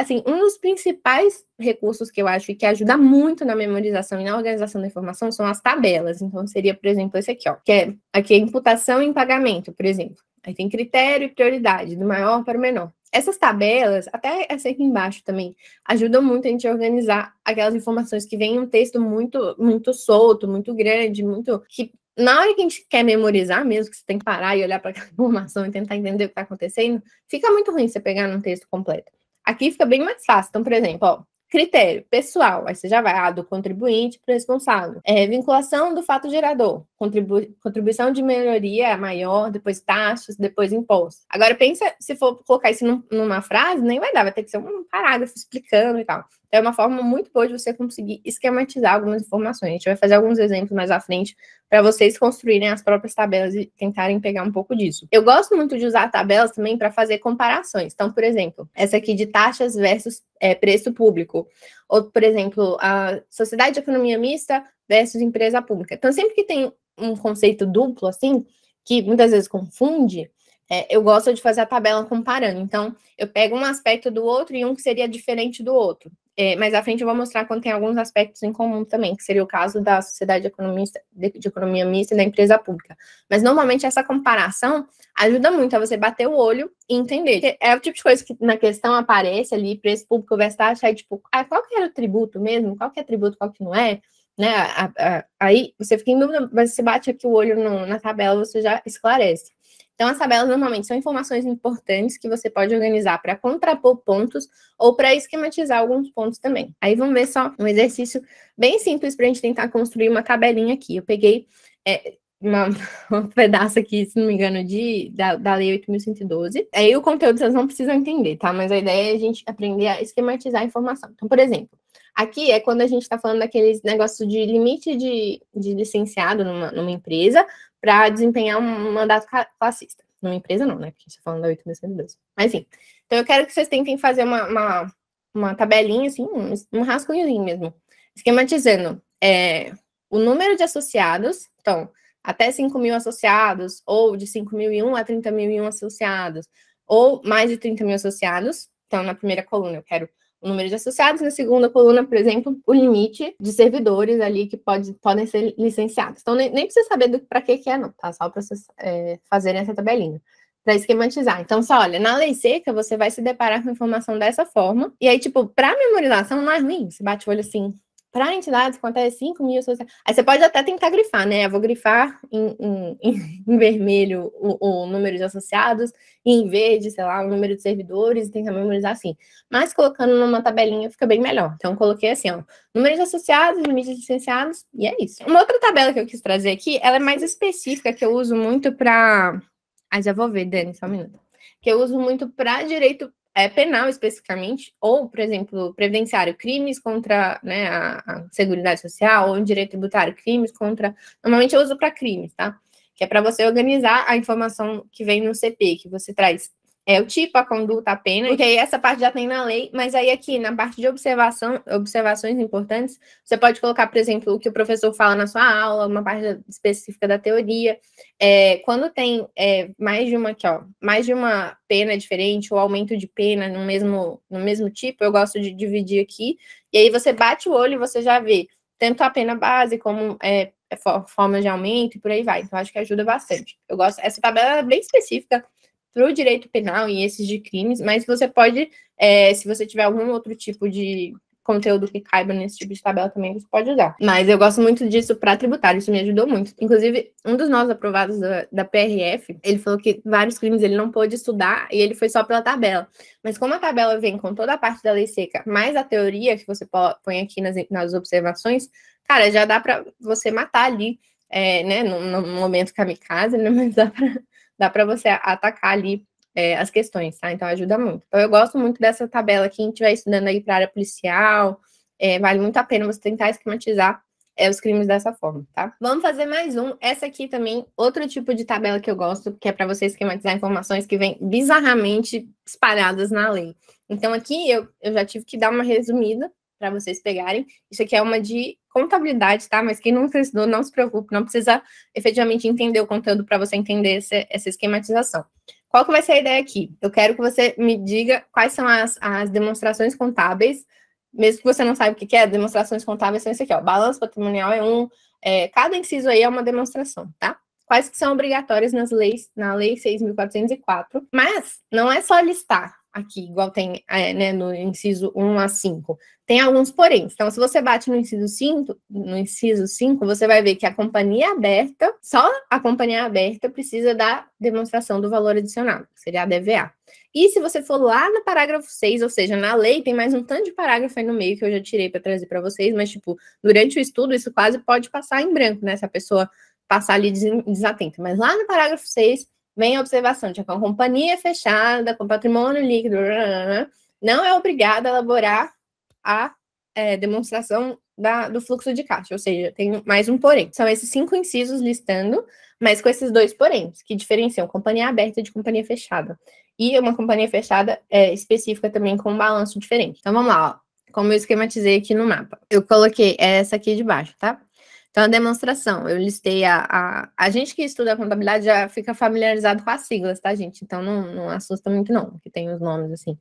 assim, um dos principais recursos que eu acho que ajuda muito na memorização e na organização da informação são as tabelas. Então, seria, por exemplo, esse aqui, ó, que é aqui é imputação em pagamento, por exemplo. Aí tem critério e prioridade, do maior para o menor. Essas tabelas, até essa aqui embaixo também, ajudam muito a gente a organizar aquelas informações que vem em um texto muito, muito solto, muito grande, muito que na hora que a gente quer memorizar mesmo, que você tem que parar e olhar para aquela informação e tentar entender o que está acontecendo, fica muito ruim você pegar num texto completo. Aqui fica bem mais fácil. Então, por exemplo, ó, critério pessoal, aí você já vai, ah, do contribuinte para o responsável. É, vinculação do fato gerador, contribuição de melhoria maior, depois taxas, depois impostos. Agora, pensa, se for colocar isso num, numa frase, nem vai dar, vai ter que ser um parágrafo explicando e tal é uma forma muito boa de você conseguir esquematizar algumas informações. A gente vai fazer alguns exemplos mais à frente para vocês construírem as próprias tabelas e tentarem pegar um pouco disso. Eu gosto muito de usar tabelas também para fazer comparações. Então, por exemplo, essa aqui de taxas versus é, preço público. Ou, por exemplo, a sociedade de economia mista versus empresa pública. Então, sempre que tem um conceito duplo assim, que muitas vezes confunde, é, eu gosto de fazer a tabela comparando. Então, eu pego um aspecto do outro e um que seria diferente do outro. É, mas à frente eu vou mostrar quando tem alguns aspectos em comum também, que seria o caso da sociedade economista, de, de economia mista e da empresa pública. Mas normalmente essa comparação ajuda muito a você bater o olho e entender. É o tipo de coisa que na questão aparece ali, preço público versus taxa, É tipo, ah, qual que era o tributo mesmo? Qual que é tributo, qual que não é? Né? aí você fica em dúvida, mas você bate aqui o olho no, na tabela, você já esclarece. Então, as tabelas normalmente são informações importantes que você pode organizar para contrapor pontos ou para esquematizar alguns pontos também. Aí vamos ver só um exercício bem simples para a gente tentar construir uma tabelinha aqui. Eu peguei é, uma, um pedaço aqui, se não me engano, de, da, da Lei 8.112. Aí é, o conteúdo vocês não precisam entender, tá? Mas a ideia é a gente aprender a esquematizar a informação. Então, por exemplo, aqui é quando a gente está falando daqueles negócios de limite de, de licenciado numa, numa empresa para desempenhar um mandato classista. Numa empresa não, né? Porque a gente está falando da 8.112. Mas sim. Então eu quero que vocês tentem fazer uma, uma, uma tabelinha, assim, um, um rascunhozinho mesmo. Esquematizando é, o número de associados, então, até 5 mil associados, ou de 5.001 a 30.001 associados, ou mais de 30 mil associados. Então, na primeira coluna, eu quero o número de associados, na segunda coluna, por exemplo, o limite de servidores ali que pode, podem ser licenciados. Então, nem, nem precisa saber para que, que é, não, tá? Só para vocês é, fazerem essa tabelinha. Para esquematizar. Então, só olha, na lei seca você vai se deparar com informação dessa forma. E aí, tipo, para memorização não é ruim. Você bate o olho assim, para entidades com até 5 mil associados. Aí você pode até tentar grifar, né? Eu vou grifar em, em, em vermelho o, o, número de associados, e em verde, sei lá, o número de servidores, e tentar memorizar assim. Mas colocando numa tabelinha fica bem melhor. Então, eu coloquei assim, ó, número de associados, limites de licenciados, e é isso. Uma outra tabela que eu quis trazer aqui, ela é mais específica, que eu uso muito para. Ah, já vou ver, Dani, só um minuto. Que eu uso muito para direito é, penal especificamente, ou, por exemplo, previdenciário, crimes contra né, a, a Seguridade Social, ou em direito tributário, crimes contra. Normalmente eu uso para crimes, tá? Que é para você organizar a informação que vem no CP, que você traz é o tipo, a conduta, a pena, porque aí essa parte já tem na lei, mas aí aqui, na parte de observação, observações importantes, você pode colocar, por exemplo, o que o professor fala na sua aula, uma parte específica da teoria. É, quando tem é, mais de uma aqui, ó, mais de uma pena diferente, ou aumento de pena no mesmo, no mesmo tipo, eu gosto de dividir aqui, e aí você bate o olho e você já vê tanto a pena base como é, é formas de aumento e por aí vai. Então, acho que ajuda bastante. Eu gosto, essa tabela é bem específica para o direito penal e esses de crimes, mas você pode, é, se você tiver algum outro tipo de conteúdo que caiba nesse tipo de tabela também, você pode usar. Mas eu gosto muito disso para tributário, isso me ajudou muito. Inclusive, um dos nossos aprovados da, da, PRF, ele falou que vários crimes ele não pôde estudar e ele foi só pela tabela. Mas como a tabela vem com toda a parte da lei seca, mais a teoria que você põe aqui nas, nas observações, cara, já dá para você matar ali, é, né, num, num momento kamikaze, né, mas dá para dá para você atacar ali é, as questões, tá? Então ajuda muito. Então, eu gosto muito dessa tabela. Quem estiver estudando aí para área policial, é, vale muito a pena você tentar esquematizar é, os crimes dessa forma, tá? Vamos fazer mais um. Essa aqui também, outro tipo de tabela que eu gosto, que é para você esquematizar informações que vêm bizarramente espalhadas na lei. Então, aqui eu, eu já tive que dar uma resumida para vocês pegarem. Isso aqui é uma de contabilidade, tá? Mas quem não estudou, não se preocupe, não precisa efetivamente entender o conteúdo para você entender esse, essa esquematização. Qual que vai ser a ideia aqui? Eu quero que você me diga quais são as, as demonstrações contábeis, mesmo que você não saiba o que, que é, demonstrações contábeis são isso aqui, ó. Balanço patrimonial é um, é, cada inciso aí é uma demonstração, tá? Quais que são obrigatórias nas leis, na Lei 6.404. Mas não é só listar, aqui, igual tem é, né, no inciso 1 a 5. Tem alguns porém. Então, se você bate no inciso 5, no inciso 5, você vai ver que a companhia aberta, só a companhia aberta precisa da demonstração do valor adicional seria a DVA. E se você for lá no parágrafo 6, ou seja, na lei, tem mais um tanto de parágrafo aí no meio que eu já tirei para trazer para vocês, mas, tipo, durante o estudo, isso quase pode passar em branco, né? Se a pessoa passar ali desatenta. Mas lá no parágrafo 6, Vem a observação de que a companhia é fechada, com patrimônio líquido, não é obrigada a elaborar a é, demonstração da, do fluxo de caixa, ou seja, tem mais um porém. São esses cinco incisos listando, mas com esses dois porém, que diferenciam companhia aberta de companhia fechada. E uma companhia fechada é, específica também com um balanço diferente. Então vamos lá, ó, como eu esquematizei aqui no mapa. Eu coloquei essa aqui de baixo, tá? Então, a demonstração, eu listei a, a. A gente que estuda contabilidade já fica familiarizado com as siglas, tá, gente? Então, não, não assusta muito, não, que tem os nomes assim.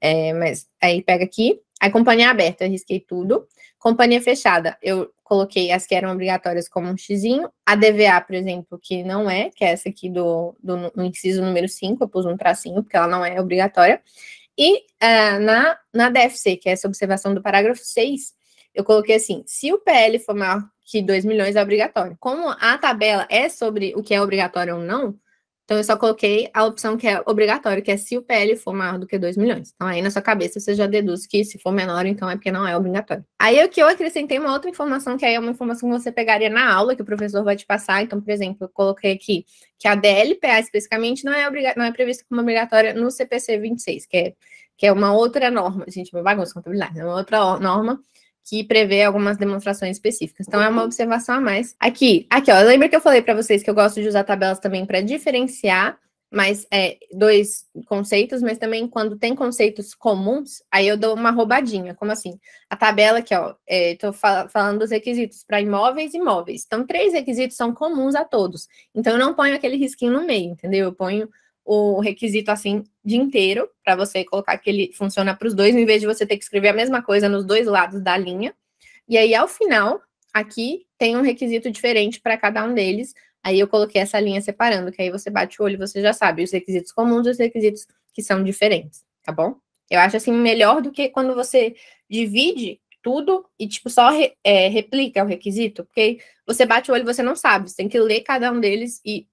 É, mas aí pega aqui. a companhia é aberta, eu risquei tudo. Companhia fechada, eu coloquei as que eram obrigatórias como um xizinho. A DVA, por exemplo, que não é, que é essa aqui do, do, inciso número 5, eu pus um tracinho, porque ela não é obrigatória. E uh, na, na DFC, que é essa observação do parágrafo 6, eu coloquei assim: se o PL for maior que 2 milhões, é obrigatório. Como a tabela é sobre o que é obrigatório ou não, então eu só coloquei a opção que é obrigatório, que é se o PL for maior do que 2 milhões. Então aí na sua cabeça você já deduz que se for menor, então é porque não é obrigatório. Aí o que eu acrescentei uma outra informação, que aí é uma informação que você pegaria na aula, que o professor vai te passar. Então, por exemplo, eu coloquei aqui que a DLPA especificamente não é, não é prevista como obrigatória no CPC 26, que é, que é uma outra norma. Gente, meu bagunça, contabilidade, é uma outra norma que prevê algumas demonstrações específicas. Então é uma uhum. observação a mais. Aqui, aqui, ó, lembra que eu falei para vocês que eu gosto de usar tabelas também para diferenciar mas é, dois conceitos, mas também quando tem conceitos comuns, aí eu dou uma roubadinha, como assim? A tabela aqui, ó, estou é, fal falando dos requisitos para imóveis e imóveis. Então, três requisitos são comuns a todos. Então, eu não ponho aquele risquinho no meio, entendeu? Eu ponho o requisito assim de inteiro para você colocar que ele funciona para os dois, em vez de você ter que escrever a mesma coisa nos dois lados da linha. E aí, ao final, aqui tem um requisito diferente para cada um deles. Aí eu coloquei essa linha separando, que aí você bate o olho, você já sabe os requisitos comuns e os requisitos que são diferentes, tá bom? Eu acho assim melhor do que quando você divide tudo e tipo só re, é, replica o requisito, porque você bate o olho, você não sabe, você tem que ler cada um deles e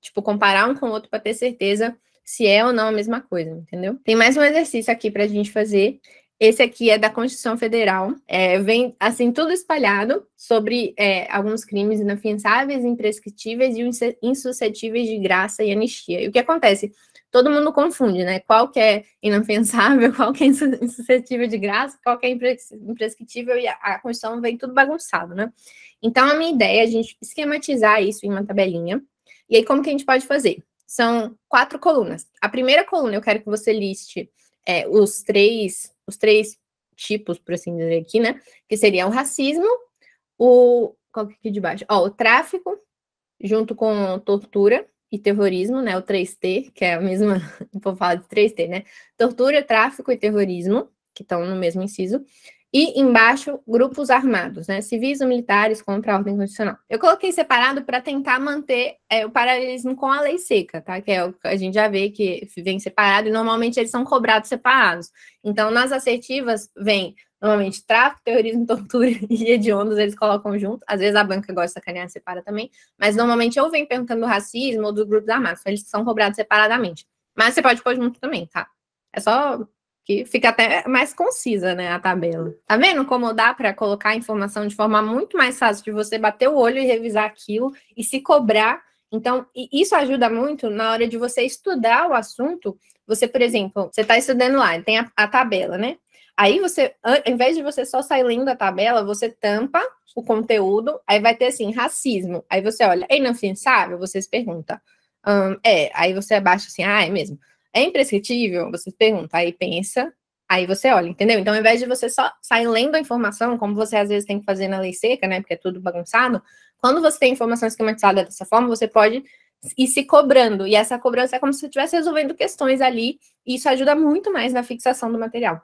Tipo, comparar um com o outro para ter certeza se é ou não a mesma coisa, entendeu? Tem mais um exercício aqui para a gente fazer. Esse aqui é da Constituição Federal. É, vem, assim, tudo espalhado sobre é, alguns crimes inafiançáveis, imprescritíveis e insuscetíveis de graça e anistia. E o que acontece? Todo mundo confunde, né? Qual que é inafiançável, qual que é insuscetível de graça, qual que é imprescritível e a Constituição vem tudo bagunçado, né? Então, a minha ideia é a gente esquematizar isso em uma tabelinha e aí, como que a gente pode fazer? São quatro colunas. A primeira coluna, eu quero que você liste é, os três, os três tipos, por assim dizer aqui, né? Que seria o racismo, o. Qual que é aqui de baixo? Ó, o tráfico, junto com tortura e terrorismo, né? O 3T, que é a mesma. Vou falar de 3T, né? Tortura, tráfico e terrorismo, que estão no mesmo inciso. E embaixo, grupos armados, né? Civis ou militares contra a ordem constitucional. Eu coloquei separado para tentar manter é, o paralelismo com a lei seca, tá? Que é, o a gente já vê que vem separado e normalmente eles são cobrados separados. Então, nas assertivas, vem normalmente tráfico, terrorismo, tortura e hediondos, eles colocam junto. Às vezes a banca gosta de sacanear separa também, mas normalmente ou vem perguntando do racismo ou dos grupos armados, então, eles são cobrados separadamente. Mas você pode pôr junto também, tá? É só que fica até mais concisa, né, a tabela. Tá vendo como dá para colocar a informação de forma muito mais fácil de você bater o olho e revisar aquilo e se cobrar. Então, isso ajuda muito na hora de você estudar o assunto. Você, por exemplo, você está estudando lá, tem a, a tabela, né? Aí você, em vez de você só sair lendo a tabela, você tampa o conteúdo, aí vai ter assim, racismo. Aí você olha, é inofensável? Você se pergunta. Um, é, aí você abaixa assim, ah, é mesmo. É imprescritível? Você pergunta, aí pensa, aí você olha, entendeu? Então, ao invés de você só sair lendo a informação, como você às vezes tem que fazer na lei seca, né? Porque é tudo bagunçado, quando você tem informação esquematizada dessa forma, você pode ir se cobrando. E essa cobrança é como se você estivesse resolvendo questões ali, e isso ajuda muito mais na fixação do material.